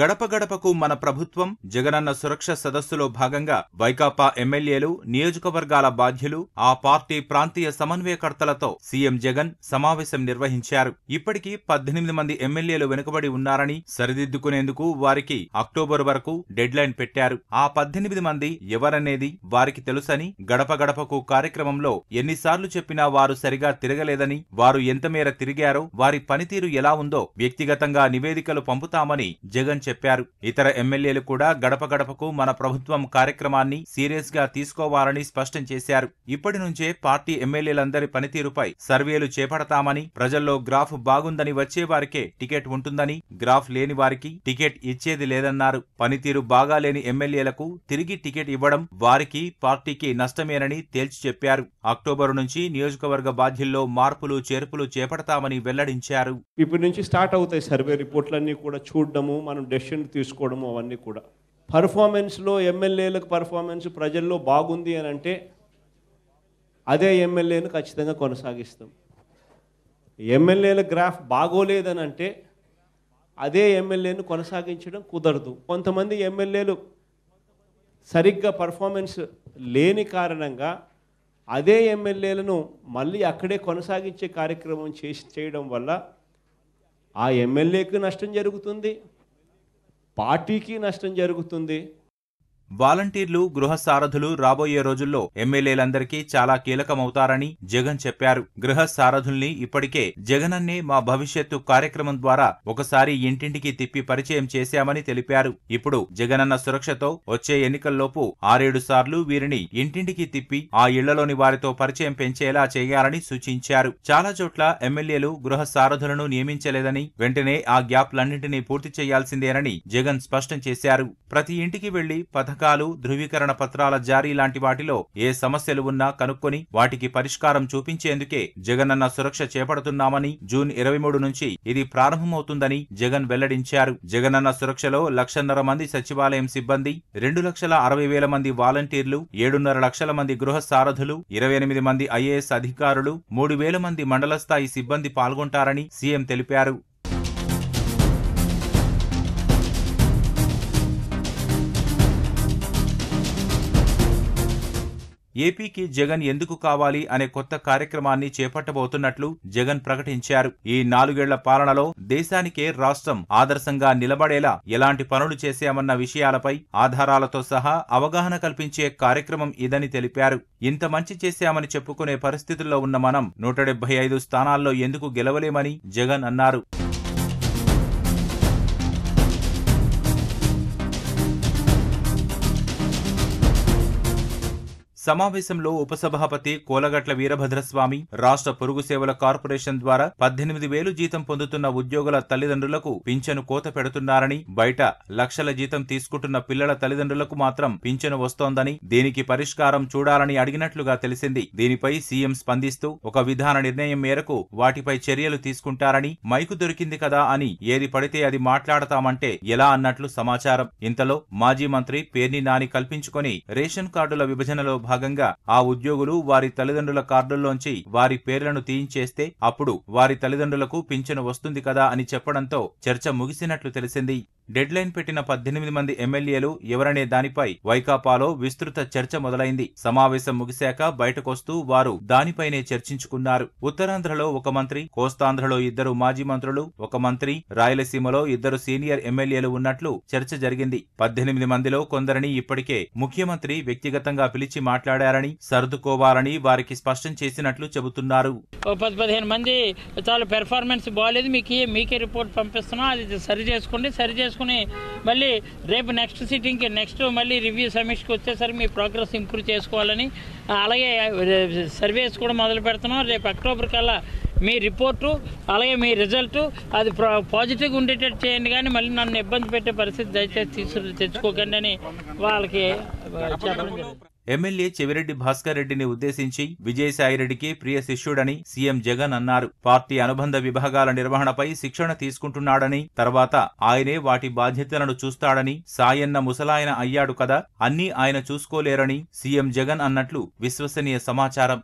గడప గడపకు మన ప్రభుత్వం జగనన్న సురక్ష సదస్సులో భాగంగా వైకాపా ఎమ్మెల్యేలు నియోజకవర్గాల బాధ్యులు ఆ పార్టీ ప్రాంతీయ సమన్వయకర్తలతో సీఎం జగన్ సమావేశం నిర్వహించారు ఇప్పటికీ పద్దెనిమిది మంది ఎమ్మెల్యేలు వెనుకబడి ఉన్నారని సరిదిద్దుకునేందుకు వారికి అక్టోబర్ వరకు డెడ్లైన్ పెట్టారు ఆ పద్దెనిమిది మంది ఎవరనేది వారికి తెలుసని గడప గడపకు కార్యక్రమంలో ఎన్నిసార్లు చెప్పినా వారు సరిగా తిరగలేదని వారు ఎంతమేర తిరిగారో వారి పనితీరు ఎలా ఉందో వ్యక్తిగతంగా నివేదికలు పంపుతామని జగన్ లేదని చెప్పారు ఇతర ఎమ్మెల్యేలు కూడా గడప గడపకు మన ప్రభుత్వం కార్యక్రమాన్ని సీరియస్ గా తీసుకోవాలని స్పష్టం చేశారు ఇప్పటి నుంచే పార్టీ ఎమ్మెల్యేలందరి పనితీరుపై సర్వేలు చేపడతామని ప్రజల్లో గ్రాఫ్ బాగుందని వచ్చేవారికే టికెట్ ఉంటుందని గ్రాఫ్ లేని వారికి టికెట్ ఇచ్చేది లేదన్నారు పనితీరు బాగాలేని ఎమ్మెల్యేలకు తిరిగి టికెట్ ఇవ్వడం వారికి పార్టీకి నష్టమేనని తేల్చి చెప్పారు అక్టోబర్ నుంచి నియోజకవర్గ బాధ్యుల్లో మార్పులు చేర్పులు చేపడతామని వెల్లడించారు ఇప్పటి నుంచి స్టార్ట్ అవుతాయి సర్వే రిపోర్ట్లన్నీ కూడా చూడడము మనం డెసిషన్ తీసుకోవడము అవన్నీ కూడా పర్ఫార్మెన్స్లో ఎమ్మెల్యేలకు పర్ఫార్మెన్స్ ప్రజల్లో బాగుంది అని అంటే అదే ఎమ్మెల్యేను ఖచ్చితంగా కొనసాగిస్తాం ఎమ్మెల్యేల గ్రాఫ్ బాగోలేదని అంటే అదే ఎమ్మెల్యేను కొనసాగించడం కుదరదు కొంతమంది ఎమ్మెల్యేలు సరిగ్గా పర్ఫార్మెన్స్ లేని కారణంగా అదే ఎమ్మెల్యేలను మళ్ళీ అక్కడే కొనసాగించే కార్యక్రమం చేసి చేయడం వల్ల ఆ ఎమ్మెల్యేకి నష్టం జరుగుతుంది పార్టీకి నష్టం జరుగుతుంది వాలంటీర్లు గృహ సారథులు రాబోయే రోజుల్లో ఎమ్మెల్యేలందరికీ చాలా కీలకమవుతారని జగన్ చెప్పారు గృహ సారథుల్ని ఇప్పటికే జగనన్నే మా భవిష్యత్తు కార్యక్రమం ద్వారా ఒకసారి ఇంటింటికి తిప్పి పరిచయం చేశామని తెలిపారు ఇప్పుడు జగనన్న సురక్షతో వచ్చే ఎన్నికల్లోపు ఆరేడు సార్లు వీరిని ఇంటింటికి తిప్పి ఆ ఇళ్లలోని వారితో పరిచయం పెంచేలా చేయాలని సూచించారు చాలా చోట్ల ఎమ్మెల్యేలు గృహ సారథులను నియమించలేదని వెంటనే ఆ గ్యాప్లన్నింటినీ పూర్తి చేయాల్సిందేనని జగన్ స్పష్టం చేశారు ప్రతి ఇంటికి వెళ్లి పథ పథకాలు ధృవీకరణ పత్రాల జారీ లాంటి వాటిలో ఏ సమస్యలు ఉన్నా కనుక్కొని వాటికి పరిష్కారం చూపించేందుకే జగనన్న సురక్ష చేపడుతున్నామని జూన్ ఇరవై మూడు నుంచి ఇది ప్రారంభమవుతుందని జగన్ వెల్లడించారు జగనన్న సురక్షలో లక్షన్నర మంది సచివాలయం సిబ్బంది రెండు లక్షల అరవై వేల మంది వాలంటీర్లు ఏడున్నర లక్షల మంది గృహ సారథులు ఇరవై ఎనిమిది మంది ఐఏఎస్ అధికారులు మూడు వేల మంది మండల స్థాయి సిబ్బంది పాల్గొంటారని సీఎం తెలిపారు ఏపీకి జగన్ ఎందుకు కావాలి అనే కొత్త కార్యక్రమాన్ని చేపట్టబోతున్నట్లు జగన్ ప్రకటించారు ఈ నాలుగేళ్ల పాలనలో దేశానికే రాష్ట్రం ఆదర్శంగా నిలబడేలా ఎలాంటి పనులు చేశామన్న విషయాలపై ఆధారాలతో సహా అవగాహన కల్పించే కార్యక్రమం ఇదని తెలిపారు ఇంత మంచి చేశామని చెప్పుకునే పరిస్థితుల్లో ఉన్న మనం నూట ఐదు స్థానాల్లో ఎందుకు గెలవలేమని జగన్ అన్నారు సమావేశంలో ఉపసభాపతి కోలగట్ల వీరభద్రస్వామి రాష్ట్ర పొరుగు సేవల కార్పొరేషన్ ద్వారా పద్దెనిమిది వేలు జీతం పొందుతున్న ఉద్యోగుల తల్లిదండ్రులకు పింఛను కోత పెడుతున్నారని బయట లక్షల జీతం తీసుకుంటున్న పిల్లల తల్లిదండ్రులకు మాత్రం పింఛను వస్తోందని దీనికి పరిష్కారం చూడాలని అడిగినట్లుగా తెలిసింది దీనిపై సీఎం స్పందిస్తూ ఒక విధాన నిర్ణయం మేరకు వాటిపై చర్యలు తీసుకుంటారని మైకు దొరికింది కదా అని ఏది పడితే అది మాట్లాడతామంటే ఎలా అన్నట్లు సమాచారం ఇంతలో మాజీ మంత్రి పేర్ని నాని కల్పించుకొని రేషన్ కార్డుల విభజనలో భాగం భాగంగా ఆ ఉద్యోగులు వారి తల్లిదండ్రుల కార్డుల్లోంచి వారి పేర్లను తీయించేస్తే అప్పుడు వారి తల్లిదండ్రులకు పింఛను వస్తుంది కదా అని చెప్పడంతో చర్చ ముగిసినట్లు తెలిసింది డెడ్లైన్ పెట్టిన పద్దెనిమిది మంది ఎమ్మెల్యేలు ఎవరనే దానిపై వైకాపాలో విస్తృత చర్చ మొదలైంది సమావేశం ముగిశాక బయటకొస్తూ వారు దానిపైనే చర్చించుకున్నారు ఉత్తరాంధ్రలో ఒక మంత్రి కోస్తాంధ్రలో ఇద్దరు మాజీ మంత్రులు ఒక మంత్రి రాయలసీమలో ఇద్దరు సీనియర్ ఎమ్మెల్యేలు ఉన్నట్లు చర్చ జరిగింది పద్దెనిమిది మందిలో కొందరిని ఇప్పటికే ముఖ్యమంత్రి వ్యక్తిగతంగా పిలిచి మాట్లాడారని సర్దుకోవాలని వారికి స్పష్టం చేసినట్లు చెబుతున్నారు మంది చాలా పెర్ఫార్మెన్స్ బాగాలేదు మీకు మీకే రిపోర్ట్ పంపిస్తున్నా అది సరి చేసుకోండి సరి చేసుకుని మళ్ళీ రేపు నెక్స్ట్ సిట్టింగ్కి నెక్స్ట్ మళ్ళీ రివ్యూ సమీక్షకి వచ్చేసరికి మీ ప్రోగ్రెస్ ఇంప్రూవ్ చేసుకోవాలని అలాగే సర్వేస్ కూడా మొదలు పెడుతున్నాం రేపు అక్టోబర్ కల్లా మీ రిపోర్టు అలాగే మీ రిజల్ట్ అది పాజిటివ్గా ఉండేటట్టు చేయండి కానీ మళ్ళీ నన్ను ఇబ్బంది పెట్టే పరిస్థితి దయచేసి తీసుకు తెచ్చుకోకండి అని వాళ్ళకి చెప్పడం ఎమ్మెల్యే చెవిరెడ్డి భాస్కర్ రెడ్డిని ఉద్దేశించి విజయసాయిరెడ్డికి ప్రియ శిష్యుడని సీఎం జగన్ అన్నారు పార్టీ అనుబంధ విభాగాల నిర్వహణపై శిక్షణ తీసుకుంటున్నాడని తర్వాత ఆయనే వాటి బాధ్యతలను చూస్తాడని సాయన్న ముసలాయన అయ్యాడు కదా అన్నీ ఆయన చూసుకోలేరని సీఎం జగన్ అన్నట్లు విశ్వసనీయ సమాచారం